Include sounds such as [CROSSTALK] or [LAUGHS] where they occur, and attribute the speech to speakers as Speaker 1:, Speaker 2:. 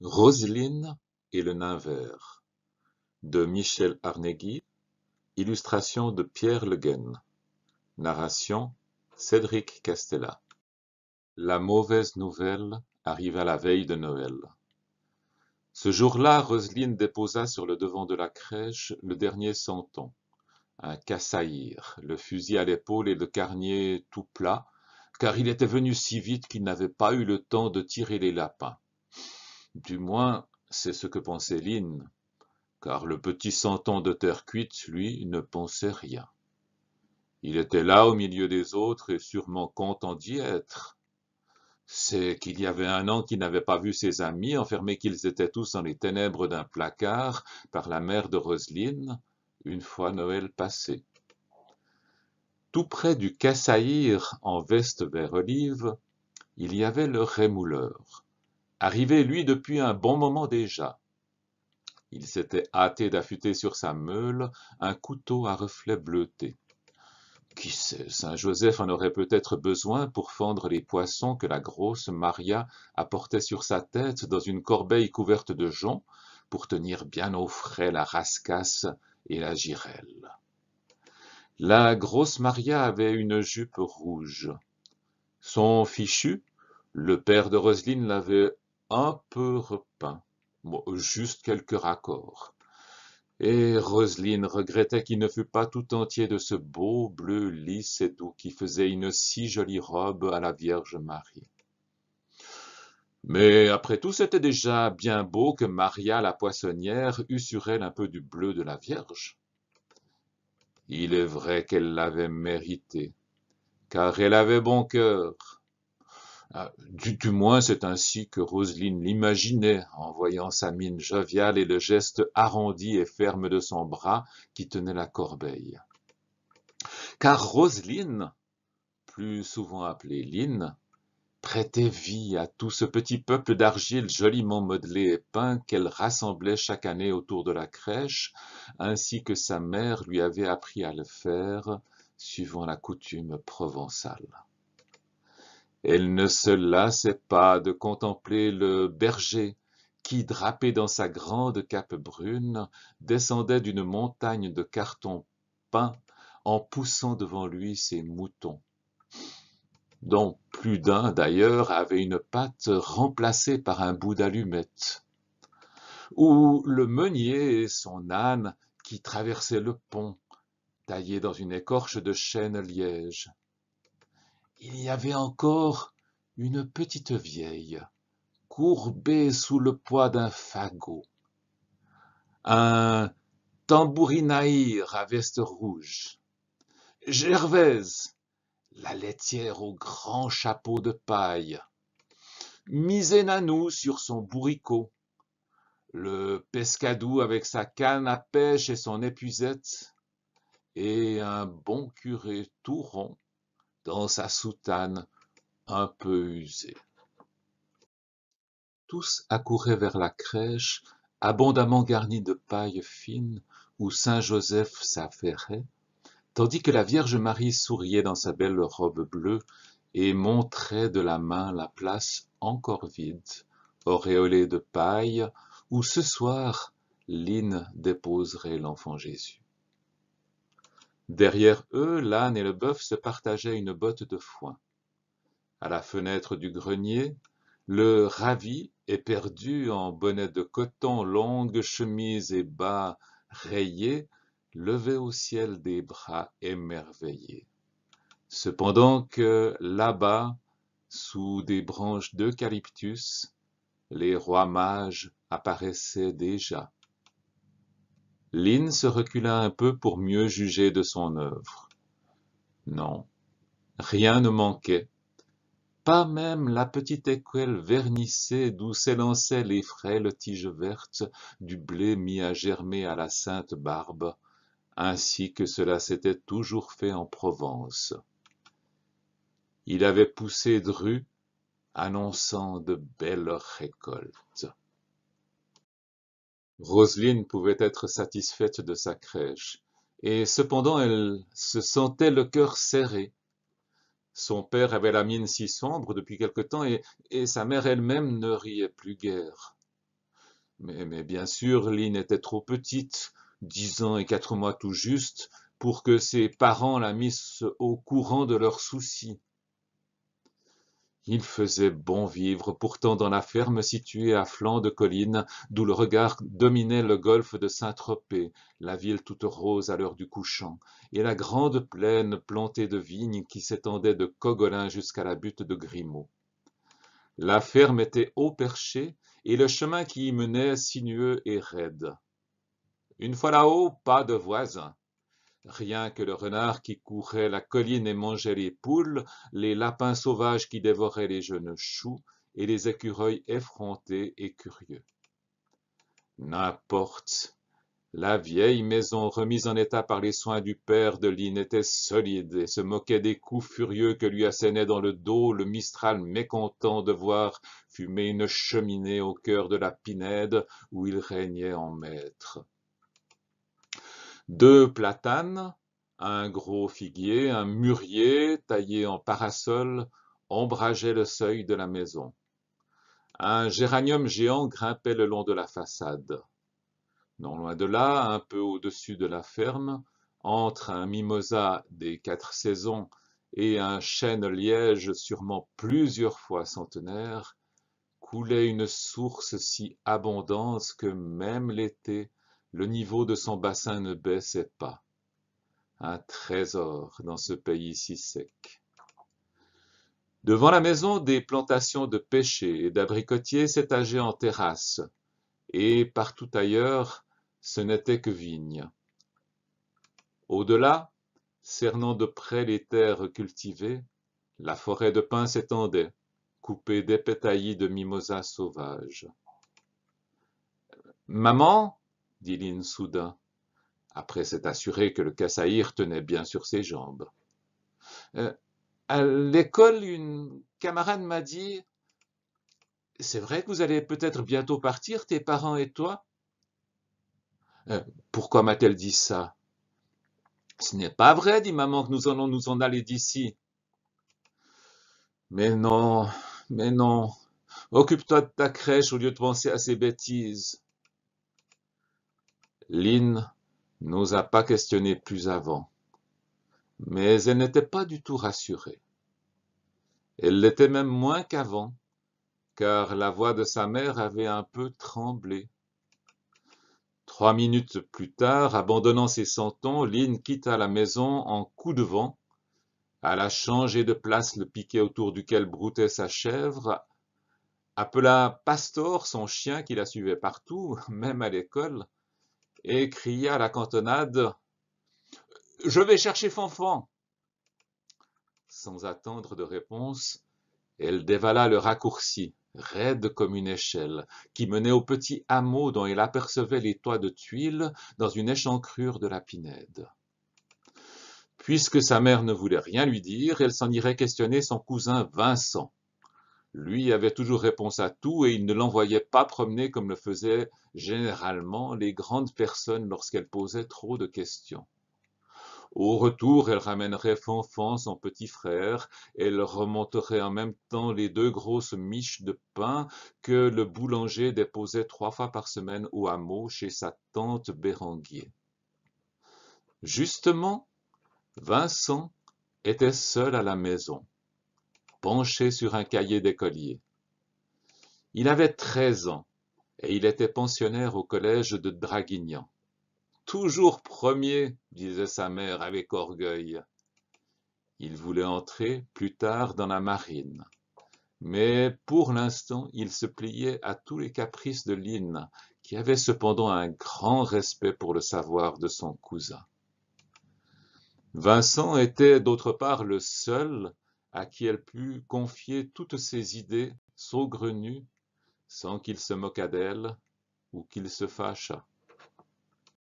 Speaker 1: Roseline et le nain vert, de Michel Arnegui, illustration de Pierre Le narration Cédric Castella. La mauvaise nouvelle arriva la veille de Noël. Ce jour-là, Roseline déposa sur le devant de la crèche le dernier centon, un cassaïr, le fusil à l'épaule et le carnier tout plat, car il était venu si vite qu'il n'avait pas eu le temps de tirer les lapins. Du moins, c'est ce que pensait Lynn, car le petit centon de terre cuite, lui, ne pensait rien. Il était là au milieu des autres et sûrement content d'y être. C'est qu'il y avait un an qu'il n'avait pas vu ses amis, enfermés qu'ils étaient tous dans les ténèbres d'un placard par la mère de Roseline, une fois Noël passé. Tout près du Cassaïr, en veste vert olive, il y avait le rémouleur arrivé lui depuis un bon moment déjà. Il s'était hâté d'affûter sur sa meule un couteau à reflets bleutés. Qui sait, Saint-Joseph en aurait peut-être besoin pour fendre les poissons que la grosse Maria apportait sur sa tête dans une corbeille couverte de joncs pour tenir bien au frais la rascasse et la girelle. La grosse Maria avait une jupe rouge. Son fichu, le père de Roseline l'avait un peu repeint, juste quelques raccords. Et Roseline regrettait qu'il ne fût pas tout entier de ce beau bleu lisse et doux qui faisait une si jolie robe à la Vierge Marie. Mais après tout, c'était déjà bien beau que Maria la poissonnière eût sur elle un peu du bleu de la Vierge. Il est vrai qu'elle l'avait mérité, car elle avait bon cœur, ah, du, moins, c'est ainsi que Roseline l'imaginait en voyant sa mine joviale et le geste arrondi et ferme de son bras qui tenait la corbeille. Car Roseline, plus souvent appelée Lynne, prêtait vie à tout ce petit peuple d'argile joliment modelé et peint qu'elle rassemblait chaque année autour de la crèche, ainsi que sa mère lui avait appris à le faire, suivant la coutume provençale. Elle ne se lassait pas de contempler le berger qui, drapé dans sa grande cape brune, descendait d'une montagne de carton peint en poussant devant lui ses moutons, dont plus d'un d'ailleurs avait une patte remplacée par un bout d'allumette, ou le meunier et son âne qui traversaient le pont, taillé dans une écorche de chêne liège il y avait encore une petite vieille, courbée sous le poids d'un fagot. Un tambourinaïr à veste rouge. Gervaise, la laitière au grand chapeau de paille. Misénanou sur son bourricot. Le pescadou avec sa canne à pêche et son épuisette. Et un bon curé tout rond dans sa soutane un peu usée. Tous accouraient vers la crèche, abondamment garnie de paille fine, où Saint Joseph s'affairait, tandis que la Vierge Marie souriait dans sa belle robe bleue et montrait de la main la place encore vide, auréolée de paille, où ce soir l'île déposerait l'enfant Jésus derrière eux l'âne et le bœuf se partageaient une botte de foin à la fenêtre du grenier le ravi éperdu en bonnet de coton longue chemise et bas rayés levait au ciel des bras émerveillés cependant que là-bas sous des branches d'eucalyptus les rois mages apparaissaient déjà Lynn se recula un peu pour mieux juger de son œuvre. Non, rien ne manquait. Pas même la petite écuelle vernissée d'où s'élançaient les frêles tiges vertes du blé mis à germer à la Sainte Barbe, ainsi que cela s'était toujours fait en Provence. Il avait poussé Dru, annonçant de belles récoltes. Roselyne pouvait être satisfaite de sa crèche, et cependant elle se sentait le cœur serré. Son père avait la mine si sombre depuis quelque temps, et, sa mère elle-même ne riait plus guère. Mais, mais bien sûr, Lynn était trop petite, dix ans et quatre mois tout juste, pour que ses parents la missent au courant de leurs soucis. Il faisait bon vivre, pourtant dans la ferme située à flanc de colline, d'où le regard dominait le golfe de Saint-Tropez, la ville toute rose à l'heure du couchant, et la grande plaine plantée de vignes qui s'étendait de Cogolin jusqu'à la butte de Grimaud. La ferme était haut perché, et le chemin qui y menait sinueux et raide. Une fois là-haut, pas de voisins. Rien que le renard qui courait la colline et mangeait les poules, les lapins sauvages qui dévoraient les jeunes choux, et les écureuils effrontés et curieux. N'importe. La vieille maison remise en état par les soins du père de Lynn était solide et se moquait des coups furieux que lui assénait dans le dos le Mistral mécontent de voir fumer une cheminée au cœur de la Pinède où il régnait en maître deux platanes, un gros figuier, un mûrier taillé en parasol ombrageaient le seuil de la maison. Un géranium géant grimpait le long de la façade. Non loin de là, un peu au-dessus de la ferme, entre un mimosa des quatre saisons et un chêne liège sûrement plusieurs fois centenaire, coulait une source si abondante que même l'été le niveau de son bassin ne baissait pas. Un trésor dans ce pays si sec. Devant la maison, des plantations de pêchers et d'abricotiers s'étageaient en terrasse, et partout ailleurs, ce n'était que vignes. Au-delà, cernant de près les terres cultivées, la forêt de pins s'étendait, coupée d'épais de mimosas sauvages. Maman, dit Lynn soudain, après s'être assuré que le cassaïre tenait bien sur ses jambes. Euh, à l'école, une camarade m'a dit C'est vrai que vous allez peut-être bientôt partir, tes parents et toi euh, Pourquoi m'a-t-elle dit ça Ce n'est pas vrai, dit maman, que nous allons nous en aller d'ici. Mais non, mais non, occupe-toi de ta crèche au lieu de penser à ces bêtises. Lynn n'osa pas questionner plus avant, mais elle n'était pas du tout rassurée. Elle l'était même moins qu'avant, car la voix de sa mère avait un peu tremblé. Trois minutes plus tard, abandonnant ses sentons, Lynn quitta la maison en coup de vent, alla changer de place le piquet autour duquel broutait sa chèvre, appela Pastor, son chien qui la suivait partout, [LAUGHS] même à l'école, et cria à la cantonade Je vais chercher Fanfan Sans attendre de réponse, elle dévala le raccourci, raide comme une échelle, qui menait au petit hameau dont elle apercevait les toits de tuiles dans une échancrure de la Pinède. Puisque sa mère ne voulait rien lui dire, elle s'en irait questionner son cousin Vincent. Lui avait toujours réponse à tout et il ne l'envoyait pas promener comme le faisaient généralement les grandes personnes lorsqu'elles posaient trop de questions. Au retour, elle ramènerait Fanfan, son petit frère, elle remonterait en même temps les deux grosses miches de pain que le boulanger déposait trois fois par semaine au hameau chez sa tante Béranguier. Justement, Vincent était seul à la maison penché sur un cahier d'écolier. Il avait treize ans et il était pensionnaire au collège de Draguignan. Toujours premier, disait sa mère avec orgueil. Il voulait entrer plus tard dans la marine. Mais pour l'instant, il se pliait à tous les caprices de Lynn, qui avait cependant un grand respect pour le savoir de son cousin. Vincent était d'autre part le seul à qui elle put confier toutes ses idées saugrenues sans qu'il se moquât d'elle ou qu'il se fâchât.